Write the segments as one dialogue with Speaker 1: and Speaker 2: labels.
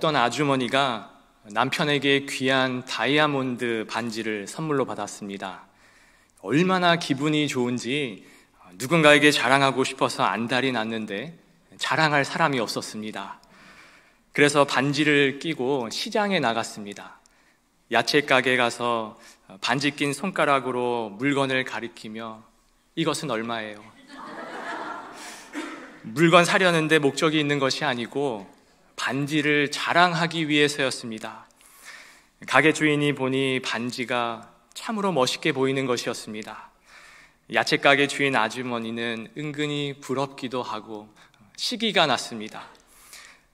Speaker 1: 어떤 아주머니가 남편에게 귀한 다이아몬드 반지를 선물로 받았습니다. 얼마나 기분이 좋은지 누군가에게 자랑하고 싶어서 안달이 났는데 자랑할 사람이 없었습니다. 그래서 반지를 끼고 시장에 나갔습니다. 야채 가게 가서 반지 낀 손가락으로 물건을 가리키며 이것은 얼마예요? 물건 사려는데 목적이 있는 것이 아니고 반지를 자랑하기 위해서였습니다. 가게 주인이 보니 반지가 참으로 멋있게 보이는 것이었습니다. 야채 가게 주인 아주머니는 은근히 부럽기도 하고 시기가 났습니다.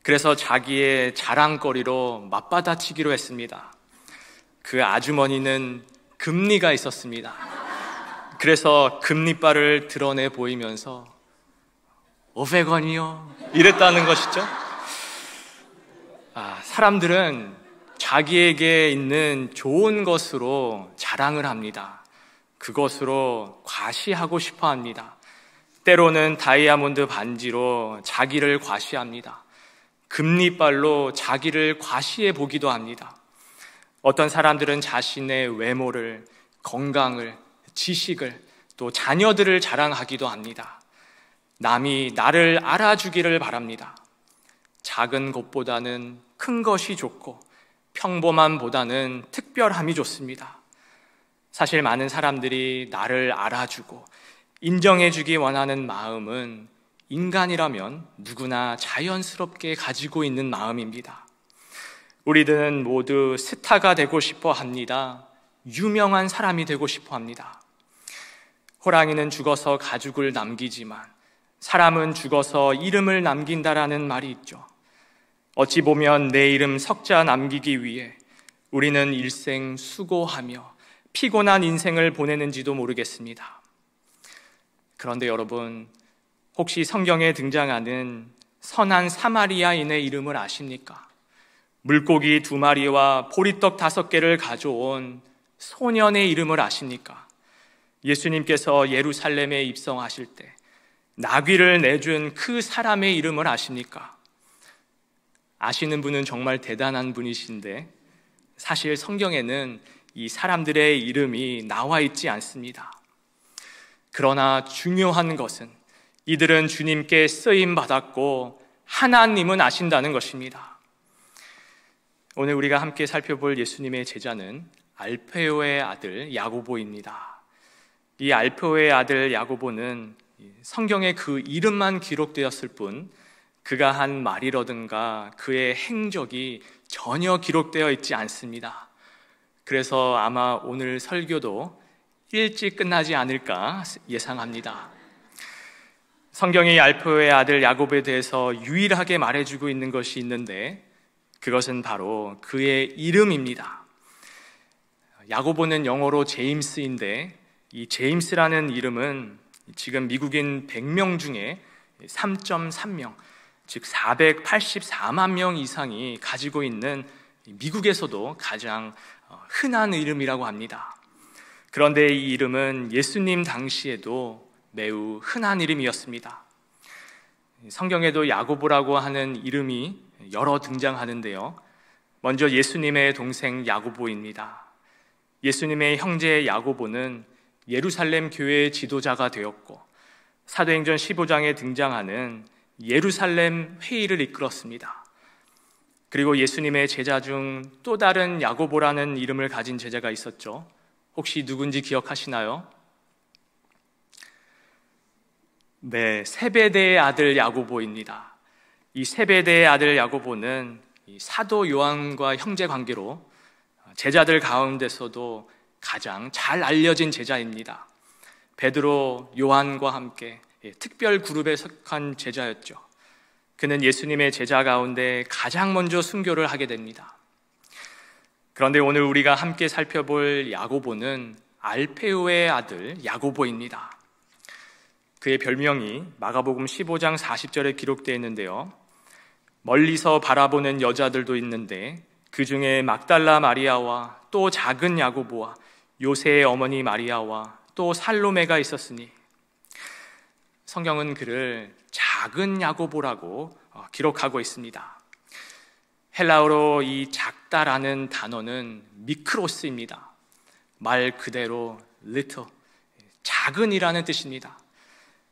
Speaker 1: 그래서 자기의 자랑거리로 맞받아치기로 했습니다. 그 아주머니는 금리가 있었습니다. 그래서 금리빨을 드러내 보이면서 500원이요? 이랬다는 것이죠. 아, 사람들은 자기에게 있는 좋은 것으로 자랑을 합니다. 그것으로 과시하고 싶어 합니다. 때로는 다이아몬드 반지로 자기를 과시합니다. 금리빨로 자기를 과시해 보기도 합니다. 어떤 사람들은 자신의 외모를, 건강을, 지식을, 또 자녀들을 자랑하기도 합니다. 남이 나를 알아주기를 바랍니다. 작은 것보다는 큰 것이 좋고 평범함보다는 특별함이 좋습니다. 사실 많은 사람들이 나를 알아주고 인정해주기 원하는 마음은 인간이라면 누구나 자연스럽게 가지고 있는 마음입니다. 우리들은 모두 스타가 되고 싶어 합니다. 유명한 사람이 되고 싶어 합니다. 호랑이는 죽어서 가죽을 남기지만 사람은 죽어서 이름을 남긴다라는 말이 있죠. 어찌 보면 내 이름 석자 남기기 위해 우리는 일생 수고하며 피곤한 인생을 보내는지도 모르겠습니다. 그런데 여러분, 혹시 성경에 등장하는 선한 사마리아인의 이름을 아십니까? 물고기 두 마리와 보리떡 다섯 개를 가져온 소년의 이름을 아십니까? 예수님께서 예루살렘에 입성하실 때 나귀를 내준 그 사람의 이름을 아십니까? 아시는 분은 정말 대단한 분이신데 사실 성경에는 이 사람들의 이름이 나와 있지 않습니다. 그러나 중요한 것은 이들은 주님께 쓰임 받았고 하나님은 아신다는 것입니다. 오늘 우리가 함께 살펴볼 예수님의 제자는 알페오의 아들 야고보입니다. 이 알페오의 아들 야고보는 성경에 그 이름만 기록되었을 뿐 그가 한 말이라든가 그의 행적이 전혀 기록되어 있지 않습니다. 그래서 아마 오늘 설교도 일찍 끝나지 않을까 예상합니다. 성경이 알프의 아들 야곱에 대해서 유일하게 말해주고 있는 것이 있는데 그것은 바로 그의 이름입니다. 야곱은 영어로 제임스인데 이 제임스라는 이름은 지금 미국인 100명 중에 3.3명, 즉 484만 명 이상이 가지고 있는 미국에서도 가장 어, 흔한 이름이라고 합니다. 그런데 이 이름은 예수님 당시에도 매우 흔한 이름이었습니다. 성경에도 야고보라고 하는 이름이 여러 등장하는데요. 먼저 예수님의 동생 야고보입니다. 예수님의 형제 야고보는 예루살렘 교회의 지도자가 되었고 사도행전 15장에 등장하는 예루살렘 회의를 이끌었습니다. 그리고 예수님의 제자 중 또 다른 야고보라는 이름을 가진 제자가 있었죠. 혹시 누군지 기억하시나요? 네, 세베대의 아들 야고보입니다. 이 세베대의 아들 야고보는 사도 요한과 형제 관계로 제자들 가운데서도 가장 잘 알려진 제자입니다. 베드로, 요한과 함께 예, 특별 그룹에 속한 제자였죠. 그는 예수님의 제자 가운데 가장 먼저 순교를 하게 됩니다. 그런데 오늘 우리가 함께 살펴볼 야고보는 알페오의 아들 야고보입니다. 그의 별명이 마가복음 15장 40절에 기록되어 있는데요. 멀리서 바라보는 여자들도 있는데 그 중에 막달라 마리아와 또 작은 야고보와 요새의 어머니 마리아와 또 살로메가 있었으니 성경은 그를 작은 야고보라고 어, 기록하고 있습니다. 헬라어로 이 작다라는 단어는 미크로스입니다. 말 그대로 little, 작은이라는 뜻입니다.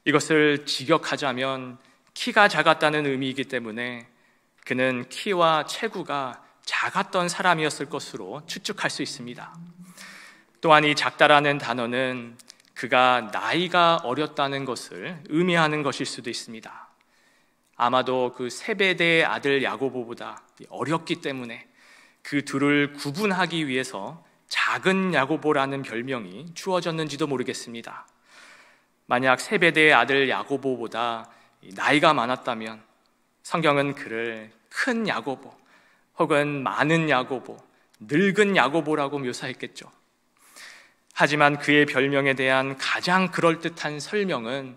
Speaker 1: 이것을 직역하자면 키가 작았다는 의미이기 때문에 그는 키와 체구가 작았던 사람이었을 것으로 추측할 수 있습니다. 또한 이 작다라는 단어는 그가 나이가 어렸다는 것을 의미하는 것일 수도 있습니다. 아마도 그세배대의 아들 야고보보다 어렸기 때문에 그 둘을 구분하기 위해서 작은 야고보라는 별명이 주어졌는지도 모르겠습니다. 만약 세배대의 아들 야고보보다 나이가 많았다면 성경은 그를 큰 야고보 혹은 많은 야고보, 늙은 야고보라고 묘사했겠죠. 하지만 그의 별명에 대한 가장 그럴듯한 설명은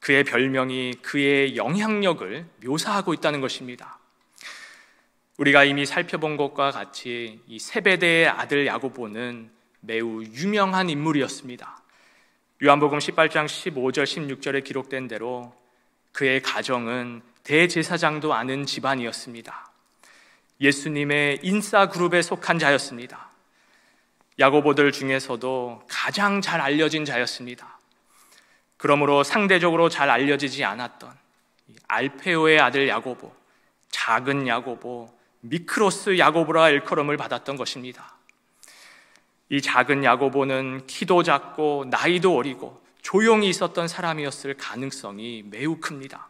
Speaker 1: 그의 별명이 그의 영향력을 묘사하고 있다는 것입니다. 우리가 이미 살펴본 것과 같이 이 세베대의 아들 야고보는 매우 유명한 인물이었습니다. 요한복음 18장 15절 16절에 기록된 대로 그의 가정은 대제사장도 아는 집안이었습니다. 예수님의 인싸 그룹에 속한 자였습니다. 야고보들 중에서도 가장 잘 알려진 자였습니다. 그러므로 상대적으로 잘 알려지지 않았던 알페오의 아들 야고보, 작은 야고보, 미크로스 야고보라 일컬음을 받았던 것입니다. 이 작은 야고보는 키도 작고 나이도 어리고 조용히 있었던 사람이었을 가능성이 매우 큽니다.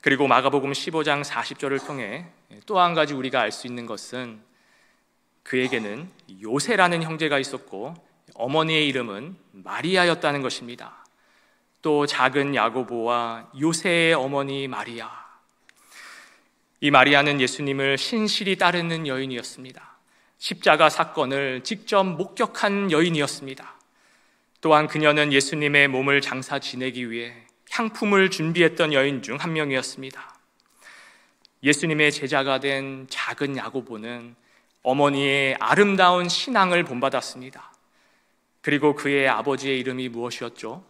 Speaker 1: 그리고 마가복음 15장 40절을 통해 또 한 가지 우리가 알 수 있는 것은 그에게는 요세라는 형제가 있었고 어머니의 이름은 마리아였다는 것입니다. 또 작은 야고보와 요새의 어머니 마리아. 이 마리아는 예수님을 신실히 따르는 여인이었습니다. 십자가 사건을 직접 목격한 여인이었습니다. 또한 그녀는 예수님의 몸을 장사 지내기 위해 향품을 준비했던 여인 중 한 명이었습니다. 예수님의 제자가 된 작은 야고보는 어머니의 아름다운 신앙을 본받았습니다. 그리고 그의 아버지의 이름이 무엇이었죠?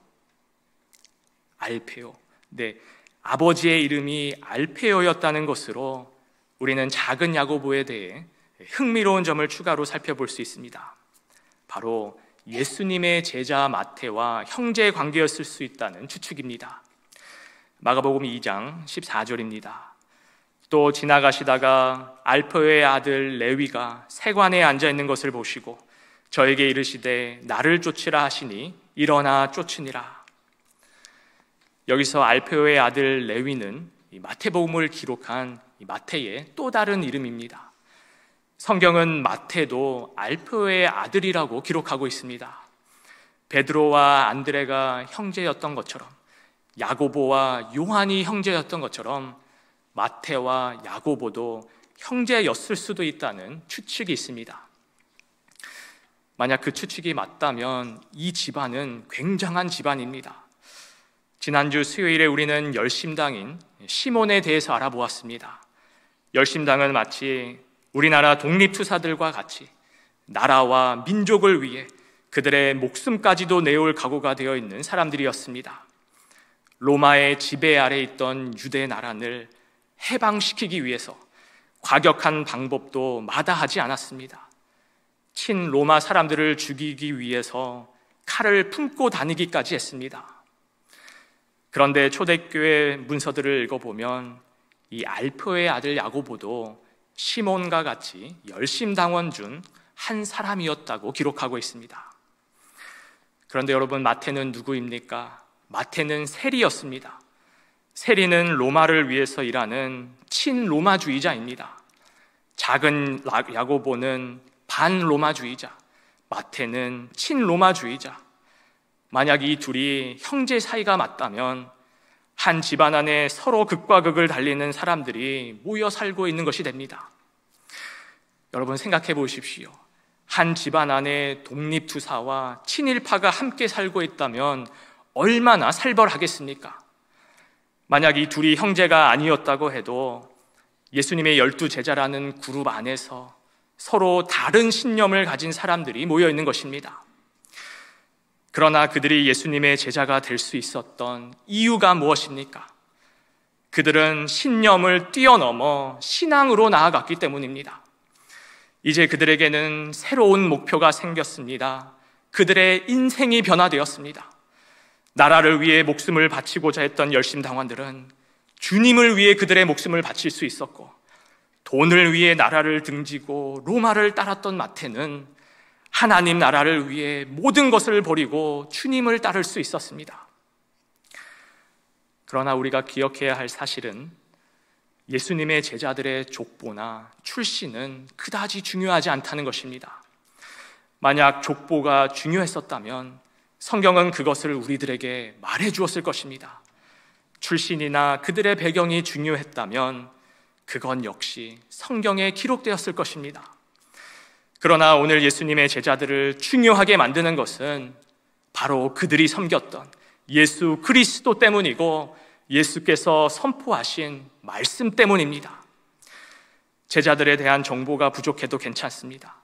Speaker 1: 알페오. 네. 아버지의 이름이 알페오였다는 것으로 우리는 작은 야고보에 대해 흥미로운 점을 추가로 살펴볼 수 있습니다. 바로 예수님의 제자 마태와 형제 관계였을 수 있다는 추측입니다. 마가복음 2장 14절입니다. 또 지나가시다가 알퍼의 아들 레위가 세관에 앉아 있는 것을 보시고 저에게 이르시되 나를 쫓으라 하시니 일어나 쫓으니라. 여기서 알페오의 아들 레위는 마태복음을 기록한 마태의 또 다른 이름입니다. 성경은 마태도 알페오의 아들이라고 기록하고 있습니다. 베드로와 안드레가 형제였던 것처럼 야고보와 요한이 형제였던 것처럼 마태와 야고보도 형제였을 수도 있다는 추측이 있습니다. 만약 그 추측이 맞다면 이 집안은 굉장한 집안입니다. 지난주 수요일에 우리는 열심당인 시몬에 대해서 알아보았습니다. 열심당은 마치 우리나라 독립투사들과 같이 나라와 민족을 위해 그들의 목숨까지도 내올 각오가 되어 있는 사람들이었습니다. 로마의 지배 아래 있던 유대 나라를 해방시키기 위해서 과격한 방법도 마다하지 않았습니다. 친 로마 사람들을 죽이기 위해서 칼을 품고 다니기까지 했습니다. 그런데 초대교회 문서들을 읽어보면 이알포의 아들 야고보도 시몬과 같이 열심당원 중 한 사람이었다고 기록하고 있습니다. 그런데 여러분, 마태는 누구입니까? 마태는 세리였습니다. 세리는 로마를 위해서 일하는 친로마주의자입니다. 작은 야고보는 반로마주의자, 마태는 친로마주의자. 만약 이 둘이 형제 사이가 맞다면 한 집안 안에 서로 극과 극을 달리는 사람들이 모여 살고 있는 것이 됩니다. 여러분 생각해 보십시오. 한 집안 안에 독립투사와 친일파가 함께 살고 있다면 얼마나 살벌하겠습니까? 만약 이 둘이 형제가 아니었다고 해도 예수님의 열두 제자라는 그룹 안에서 서로 다른 신념을 가진 사람들이 모여 있는 것입니다. 그러나 그들이 예수님의 제자가 될 수 있었던 이유가 무엇입니까? 그들은 신념을 뛰어넘어 신앙으로 나아갔기 때문입니다. 이제 그들에게는 새로운 목표가 생겼습니다. 그들의 인생이 변화되었습니다. 나라를 위해 목숨을 바치고자 했던 열심 당원들은 주님을 위해 그들의 목숨을 바칠 수 있었고 돈을 위해 나라를 등지고 로마를 따랐던 마태는 하나님 나라를 위해 모든 것을 버리고 주님을 따를 수 있었습니다. 그러나 우리가 기억해야 할 사실은 예수님의 제자들의 족보나 출신은 그다지 중요하지 않다는 것입니다. 만약 족보가 중요했었다면 성경은 그것을 우리들에게 말해 주었을 것입니다. 출신이나 그들의 배경이 중요했다면 그건 역시 성경에 기록되었을 것입니다. 그러나 오늘 예수님의 제자들을 중요하게 만드는 것은 바로 그들이 섬겼던 예수 그리스도 때문이고 예수께서 선포하신 말씀 때문입니다. 제자들에 대한 정보가 부족해도 괜찮습니다.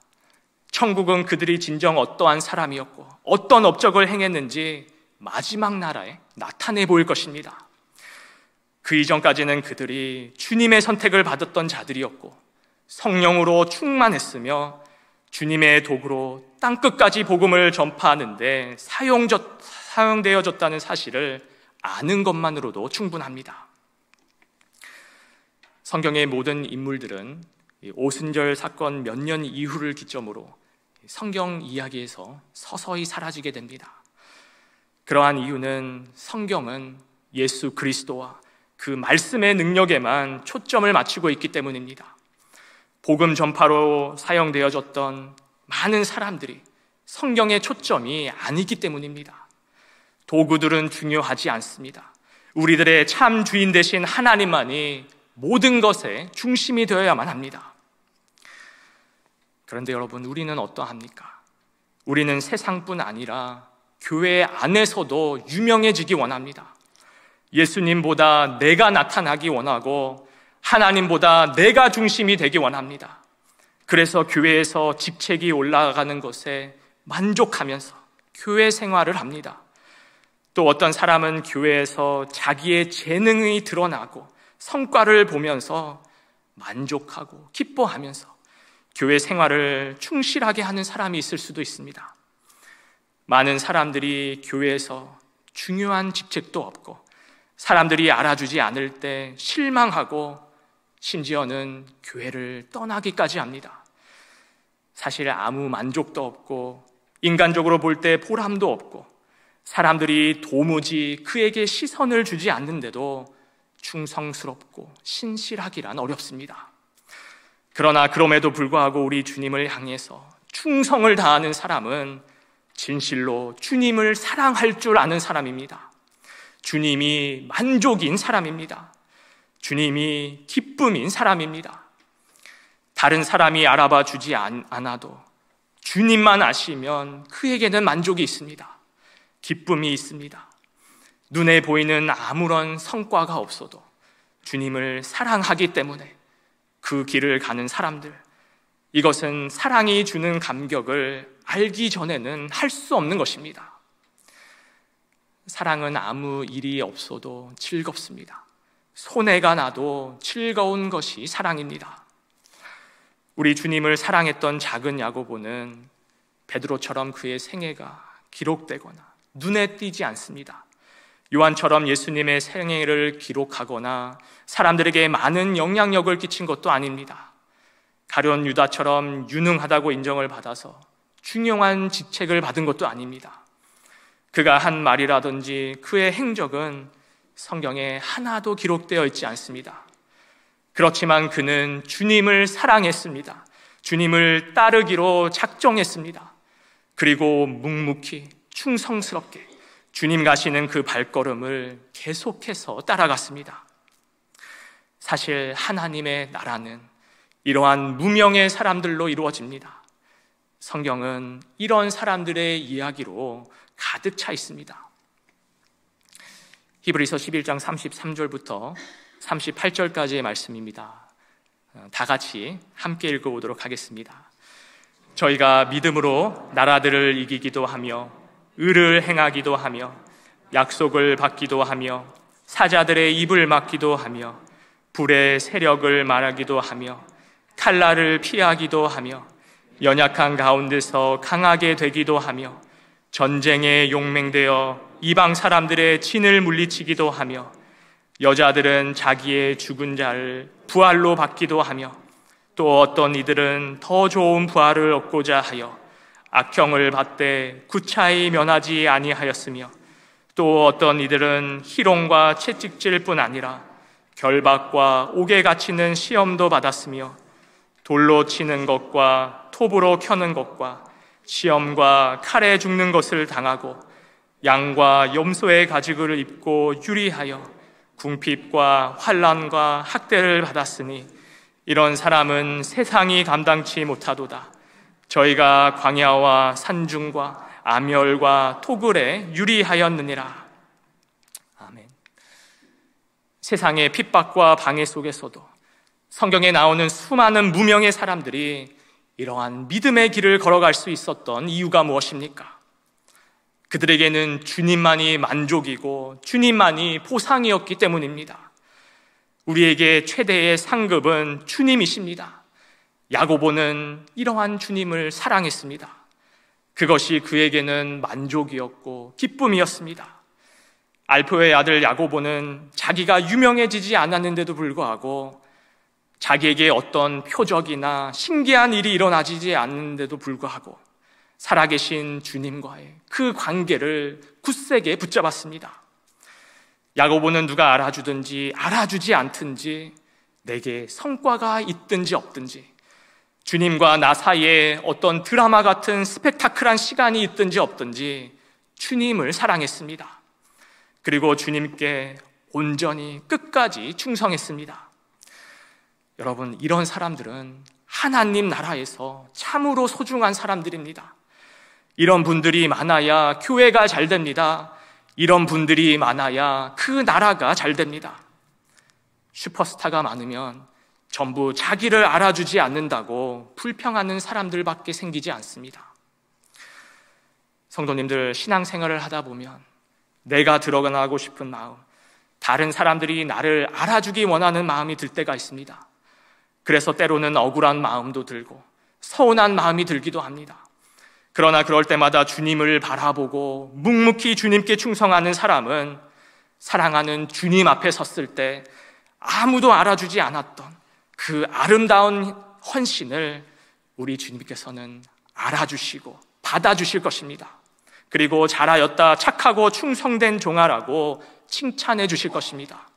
Speaker 1: 천국은 그들이 진정 어떠한 사람이었고 어떤 업적을 행했는지 마지막 나라에 나타내 보일 것입니다. 그 이전까지는 그들이 주님의 선택을 받았던 자들이었고 성령으로 충만했으며 주님의 도구로 땅 끝까지 복음을 전파하는데 사용되어졌다는 사실을 아는 것만으로도 충분합니다. 성경의 모든 인물들은 오순절 사건 몇 년 이후를 기점으로 성경 이야기에서 서서히 사라지게 됩니다. 그러한 이유는 성경은 예수 그리스도와 그 말씀의 능력에만 초점을 맞추고 있기 때문입니다. 복음 전파로 사용되어졌던 많은 사람들이 성경의 초점이 아니기 때문입니다. 도구들은 중요하지 않습니다. 우리들의 참 주인 대신 하나님만이 모든 것의 중심이 되어야만 합니다. 그런데 여러분, 우리는 어떠합니까? 우리는 세상뿐 아니라 교회 안에서도 유명해지기 원합니다. 예수님보다 내가 나타나기 원하고 하나님보다 내가 중심이 되기 원합니다. 그래서 교회에서 직책이 올라가는 것에 만족하면서 교회 생활을 합니다. 또 어떤 사람은 교회에서 자기의 재능이 드러나고 성과를 보면서 만족하고 기뻐하면서 교회 생활을 충실하게 하는 사람이 있을 수도 있습니다. 많은 사람들이 교회에서 중요한 직책도 없고 사람들이 알아주지 않을 때 실망하고 심지어는 교회를 떠나기까지 합니다. 사실 아무 만족도 없고 인간적으로 볼 때 보람도 없고 사람들이 도무지 그에게 시선을 주지 않는데도 충성스럽고 신실하기란 어렵습니다. 그러나 그럼에도 불구하고 우리 주님을 향해서 충성을 다하는 사람은 진실로 주님을 사랑할 줄 아는 사람입니다. 주님이 만족인 사람입니다. 주님이 기쁨인 사람입니다. 다른 사람이 알아봐 주지 않아도 주님만 아시면 그에게는 만족이 있습니다. 기쁨이 있습니다. 눈에 보이는 아무런 성과가 없어도 주님을 사랑하기 때문에 그 길을 가는 사람들. 이것은 사랑이 주는 감격을 알기 전에는 할 수 없는 것입니다. 사랑은 아무 일이 없어도 즐겁습니다. 손해가 나도 즐거운 것이 사랑입니다. 우리 주님을 사랑했던 작은 야고보는 베드로처럼 그의 생애가 기록되거나 눈에 띄지 않습니다. 요한처럼 예수님의 생애를 기록하거나 사람들에게 많은 영향력을 끼친 것도 아닙니다. 가룟 유다처럼 유능하다고 인정을 받아서 중요한 직책을 받은 것도 아닙니다. 그가 한 말이라든지 그의 행적은 성경에 하나도 기록되어 있지 않습니다. 그렇지만 그는 주님을 사랑했습니다. 주님을 따르기로 작정했습니다. 그리고 묵묵히 충성스럽게 주님 가시는 그 발걸음을 계속해서 따라갔습니다. 사실 하나님의 나라는 이러한 무명의 사람들로 이루어집니다. 성경은 이런 사람들의 이야기로 가득 차 있습니다. 히브리서 11장 33절부터 38절까지의 말씀입니다. 어, 다 같이 함께 읽어보도록 하겠습니다. 저희가 믿음으로 나라들을 이기기도 하며 의를 행하기도 하며 약속을 받기도 하며 사자들의 입을 막기도 하며 불의 세력을 말하기도 하며 칼날을 피하기도 하며 연약한 가운데서 강하게 되기도 하며 전쟁에 용맹되어 이방 사람들의 친을 물리치기도 하며 여자들은 자기의 죽은 자를 부활로 받기도 하며 또 어떤 이들은 더 좋은 부활을 얻고자 하여 악형을 받되 구차히 면하지 아니하였으며 또 어떤 이들은 희롱과 채찍질뿐 아니라 결박과 옥에 갇히는 시험도 받았으며 돌로 치는 것과 톱으로 켜는 것과 시험과 칼에 죽는 것을 당하고 양과 염소의 가죽을 입고 유리하여 궁핍과 환란과 학대를 받았으니 이런 사람은 세상이 감당치 못하도다. 저희가 광야와 산중과 암열과 토굴에 유리하였느니라. 아멘. 세상의 핍박과 방해 속에서도 성경에 나오는 수많은 무명의 사람들이 이러한 믿음의 길을 걸어갈 수 있었던 이유가 무엇입니까? 그들에게는 주님만이 만족이고 주님만이 보상이었기 때문입니다. 우리에게 최대의 상급은 주님이십니다. 야고보는 이러한 주님을 사랑했습니다. 그것이 그에게는 만족이었고 기쁨이었습니다. 알프의 아들 야고보는 자기가 유명해지지 않았는데도 불구하고 자기에게 어떤 표적이나 신기한 일이 일어나지 않는데도 불구하고 살아계신 주님과의 그 관계를 굳세게 붙잡았습니다. 야고보는 누가 알아주든지 알아주지 않든지 내게 성과가 있든지 없든지 주님과 나 사이에 어떤 드라마 같은 스펙타클한 시간이 있든지 없든지 주님을 사랑했습니다. 그리고 주님께 온전히 끝까지 충성했습니다. 여러분, 이런 사람들은 하나님 나라에서 참으로 소중한 사람들입니다. 이런 분들이 많아야 교회가 잘 됩니다. 이런 분들이 많아야 그 나라가 잘 됩니다. 슈퍼스타가 많으면 전부 자기를 알아주지 않는다고 불평하는 사람들밖에 생기지 않습니다. 성도님들 신앙생활을 하다 보면 내가 들어가고 싶은 마음, 다른 사람들이 나를 알아주기 원하는 마음이 들 때가 있습니다. 그래서 때로는 억울한 마음도 들고 서운한 마음이 들기도 합니다. 그러나 그럴 때마다 주님을 바라보고 묵묵히 주님께 충성하는 사람은 사랑하는 주님 앞에 섰을 때 아무도 알아주지 않았던 그 아름다운 헌신을 우리 주님께서는 알아주시고 받아주실 것입니다. 그리고 잘하였다 착하고 충성된 종아라고 칭찬해 주실 것입니다.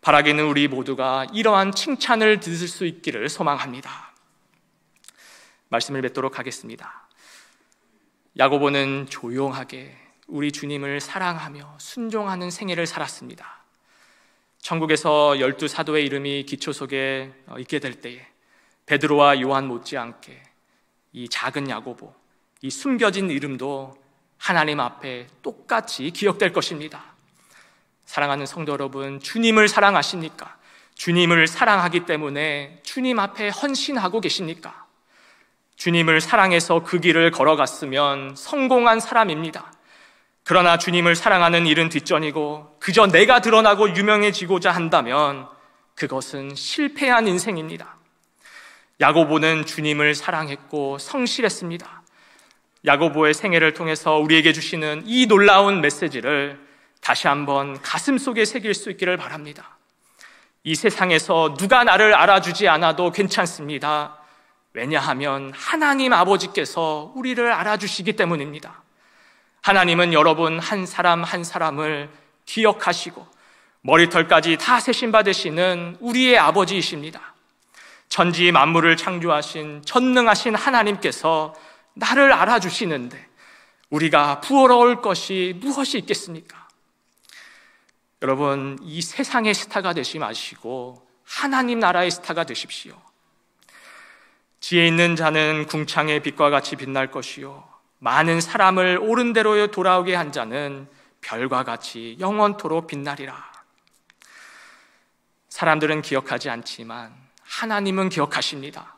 Speaker 1: 바라기는 우리 모두가 이러한 칭찬을 들을 수 있기를 소망합니다. 말씀을 맺도록 하겠습니다. 야고보는 조용하게 우리 주님을 사랑하며 순종하는 생애를 살았습니다. 천국에서 열두 사도의 이름이 기초 속에 어, 있게 될 때에 베드로와 요한 못지않게 이 작은 야고보, 이 숨겨진 이름도 하나님 앞에 똑같이 기억될 것입니다. 사랑하는 성도 여러분, 주님을 사랑하십니까? 주님을 사랑하기 때문에 주님 앞에 헌신하고 계십니까? 주님을 사랑해서 그 길을 걸어갔으면 성공한 사람입니다. 그러나 주님을 사랑하는 일은 뒷전이고 그저 내가 드러나고 유명해지고자 한다면 그것은 실패한 인생입니다. 야고보는 주님을 사랑했고 성실했습니다. 야고보의 생애를 통해서 우리에게 주시는 이 놀라운 메시지를 다시 한번 가슴 속에 새길 수 있기를 바랍니다. 이 세상에서 누가 나를 알아주지 않아도 괜찮습니다. 왜냐하면 하나님 아버지께서 우리를 알아주시기 때문입니다. 하나님은 여러분 한 사람 한 사람을 기억하시고 머리털까지 다 세신 받으시는 우리의 아버지이십니다. 천지 만물을 창조하신 전능하신 하나님께서 나를 알아주시는데 우리가 부러울 것이 무엇이 있겠습니까? 여러분, 이 세상의 스타가 되지 마시고 하나님 나라의 스타가 되십시오. 지혜 있는 자는 궁창의 빛과 같이 빛날 것이요. 많은 사람을 옳은 대로 돌아오게 한 자는 별과 같이 영원토록 빛나리라. 사람들은 기억하지 않지만 하나님은 기억하십니다.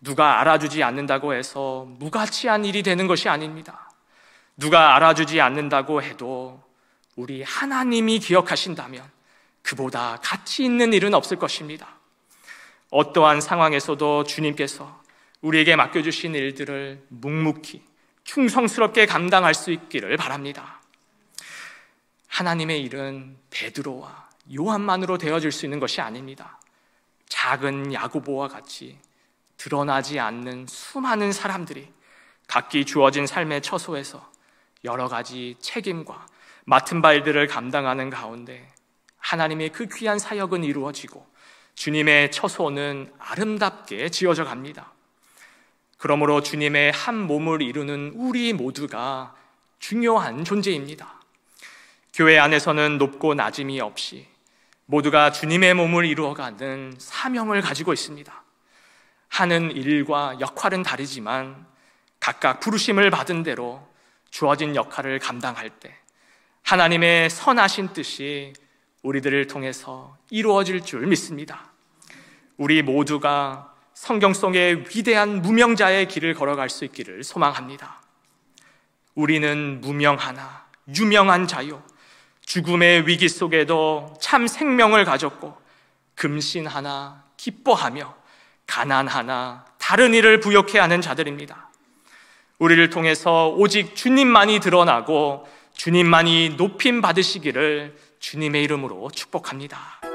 Speaker 1: 누가 알아주지 않는다고 해서 무가치한 일이 되는 것이 아닙니다. 누가 알아주지 않는다고 해도 우리 하나님이 기억하신다면 그보다 가치 있는 일은 없을 것입니다. 어떠한 상황에서도 주님께서 우리에게 맡겨주신 일들을 묵묵히 충성스럽게 감당할 수 있기를 바랍니다. 하나님의 일은 베드로와 요한만으로 되어질 수 있는 것이 아닙니다. 작은 야구보와 같이 드러나지 않는 수많은 사람들이 각기 주어진 삶의 처소에서 여러 가지 책임과 맡은 바 일들을 감당하는 가운데 하나님의 그 귀한 사역은 이루어지고 주님의 처소는 아름답게 지어져 갑니다. 그러므로 주님의 한 몸을 이루는 우리 모두가 중요한 존재입니다. 교회 안에서는 높고 낮음이 없이 모두가 주님의 몸을 이루어가는 사명을 가지고 있습니다. 하는 일과 역할은 다르지만 각각 부르심을 받은 대로 주어진 역할을 감당할 때 하나님의 선하신 뜻이 우리들을 통해서 이루어질 줄 믿습니다. 우리 모두가 성경 속의 위대한 무명자의 길을 걸어갈 수 있기를 소망합니다. 우리는 무명하나 유명한 자요. 죽음의 위기 속에도 참 생명을 가졌고 금신하나 기뻐하며 가난하나 다른 일을 부욕해 하는 자들입니다. 우리를 통해서 오직 주님만이 드러나고 주님만이 높임 받으시기를 주님의 이름으로 축복합니다.